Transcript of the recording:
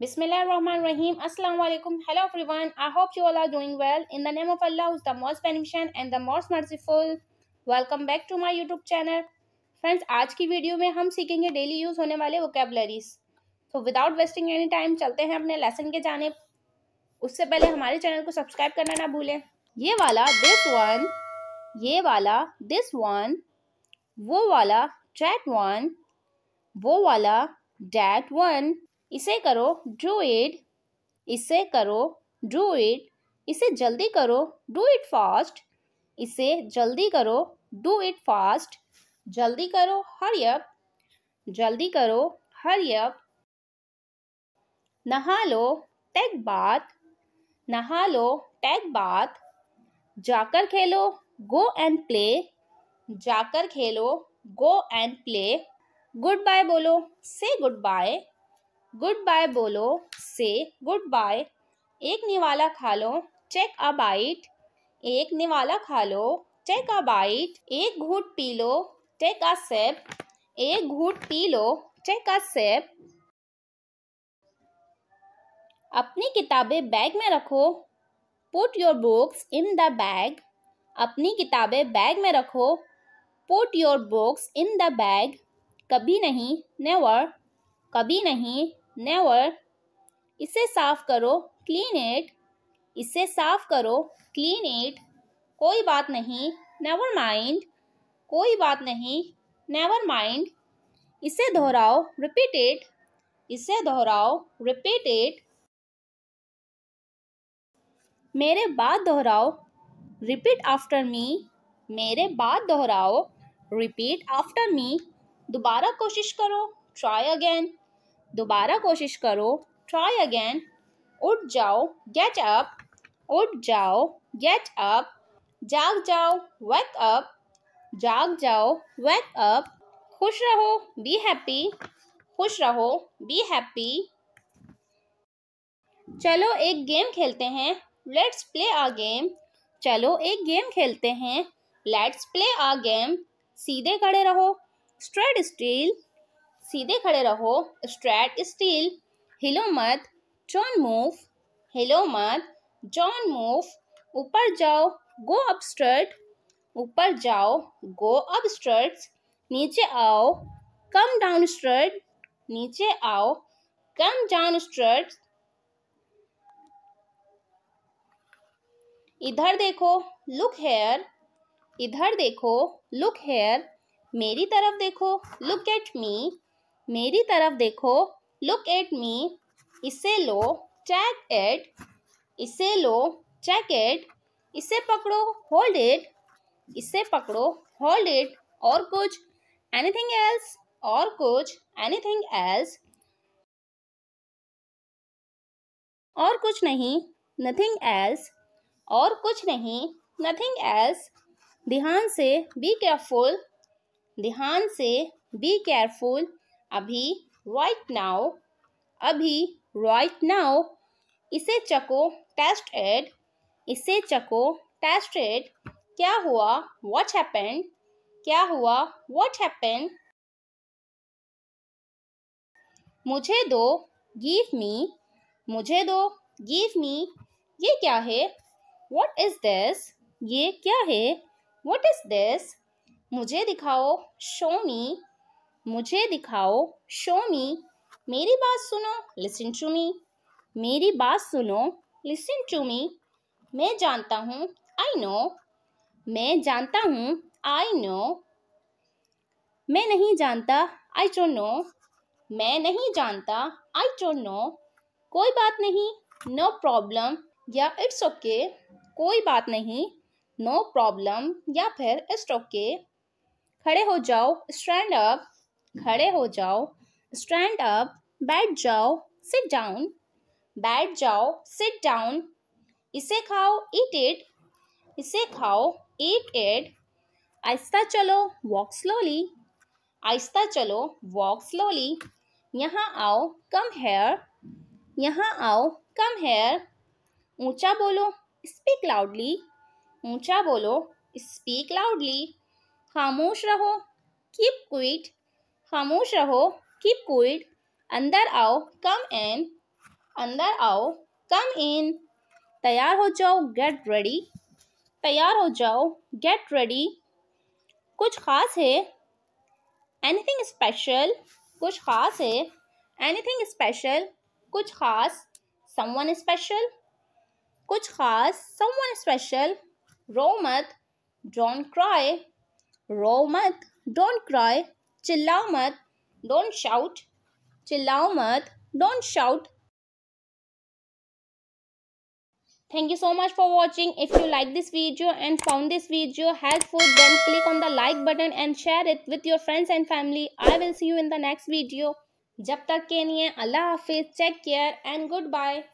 बिसमीम अल्लाम hello everyone I hope you all are doing well in the name of Allah the most beneficent and the most merciful welcome back to my YouTube channel friends आज की video में हम सीखेंगे daily use होने वाले vocabularies तो without wasting any time चलते हैं अपने लेसन के जाने उससे पहले हमारे चैनल को सब्सक्राइब करना ना भूलें ये वाला दिस वन ये वाला दिस वन वो वाला डैट वन वो वाला डैट वन इसे करो डू इट इसे करो डू इट इसे जल्दी करो डू इट फास्ट इसे जल्दी करो डू इट फास्ट जल्दी करो हरियप जल्दी करो अप नहा लो टैग बात नहा लो टैग बात जाकर खेलो गो एंड प्ले जाकर खेलो go and play good bye बोलो से गुड बाय गुड बाय बोलो से गुड बाय एक निवाला खा लो चेक अ बाइट एक निवाला खा लो टेक अ बाइट एक घूट पी लो टेक अ सेप एक घूट पी लो टेक अ सेप अपनी किताबें बैग में रखो put your books in the bag अपनी किताबें बैग में रखो put your books in the bag कभी नहीं नेवर कभी नहीं नेवर इसे साफ करो क्लीन इट इसे साफ करो क्लीन इट कोई बात नहीं नेवर माइंड कोई बात नहीं नेवर माइंड इसे दोहराओ रिपीट इट इसे दोहराओ रिपीट इट मेरे बाद दोहराओ रिपीट आफ्टर मी मेरे बाद दोहराओ रिपीट आफ्टर मी दोबारा कोशिश करो ट्राई अगेन दोबारा कोशिश करो ट्राई अगेन उठ जाओ गेट अप उठ जाओ गेट अप जाग जाओ वेक अप जाग जाओ वेक अप खुश रहो बी हैप्पी खुश रहो बी हैप्पी चलो एक गेम खेलते हैं लेट्स प्ले आ गेम चलो एक गेम खेलते हैं लेट्स प्ले आ गेम सीधे खड़े रहो स्ट्रेट स्टील सीधे खड़े रहो स्ट्रेट स्टील हिलो मत जॉन मूव हिलो मत जॉन मूव ऊपर जाओ गो अप अपस्टर्ट ऊपर जाओ गो अप अपस्टर्ट्स नीचे आओ कम डाउन स्टर्ट नीचे आओ कम डाउन स्टर्ट इधर देखो लुक हेयर इधर देखो लुक हेयर मेरी तरफ देखो लुक एट मी मेरी तरफ देखो लुक एट मी इसे लो चेक एट इसे लो चेक एट इसे पकड़ो होल्ड इट इसे पकड़ो होल्ड इट और कुछ एनीथिंग एल्स और कुछ एनीथिंग एल्स और कुछ नहीं नथिंग एल्स और कुछ नहीं नथिंग एल्स ध्यान से बी केयरफुल ध्यान से बी केयरफुल अभी राइट नाउ अभी राइट नाउ इसे चको टेस्ट एड इसे चको टेस्ट एड क्या हुआ वॉट हैपन क्या हुआ वॉट हैपन मुझे दो गिव मी मुझे दो गिव मी ये क्या है वॉट इज दिस ये क्या है वॉट इज दिस मुझे दिखाओ शो मी मुझे दिखाओ शो मी मेरी बात सुनो लिसन टू मी मेरी बात सुनो लिसन टू मी मैं जानता हूँ आई नो मैं जानता हूँ आई नो मैं नहीं जानता आई डोंट नो मैं नहीं जानता आई डोंट नो कोई बात नहीं नो प्रॉब्लम या इट्स ओके okay, कोई बात नहीं नो no प्रॉब्लम या फिर इट्स ओके okay, खड़े हो जाओ स्टैंड अप खड़े हो जाओ स्टैंड अप बैठ जाओ सिट डाउन बैठ जाओ सिट डाउन इसे खाओ ईट इट इसे खाओ ईट इट आहिस्ता चलो वॉक स्लोली आहिस्ता चलो वॉक स्लोली यहाँ आओ कम हेयर यहाँ आओ कम हेयर ऊंचा बोलो स्पीक लाउडली ऊंचा बोलो स्पीक लाउडली खामोश रहो कीप क्विट खामोश रहो कीप कूल्ड अंदर आओ कम इन अंदर आओ कम इन तैयार हो जाओ गेट रेडी तैयार हो जाओ गेट रेडी कुछ ख़ास है एनीथिंग स्पेशल कुछ ख़ास है एनीथिंग स्पेशल कुछ ख़ास समवन स्पेशल कुछ ख़ास समवन स्पेशल रो मत डोंट क्राई रो मत डोंट क्राई चिल्लाओ मत डोंट शाउट चिल्लाओ मत don't shout thank you so much for watching if you like this video and found this video helpful then click on the like button and share it with your friends and family I will see you in the next video जब तक के लिए अल्लाह हाफिज take care and good bye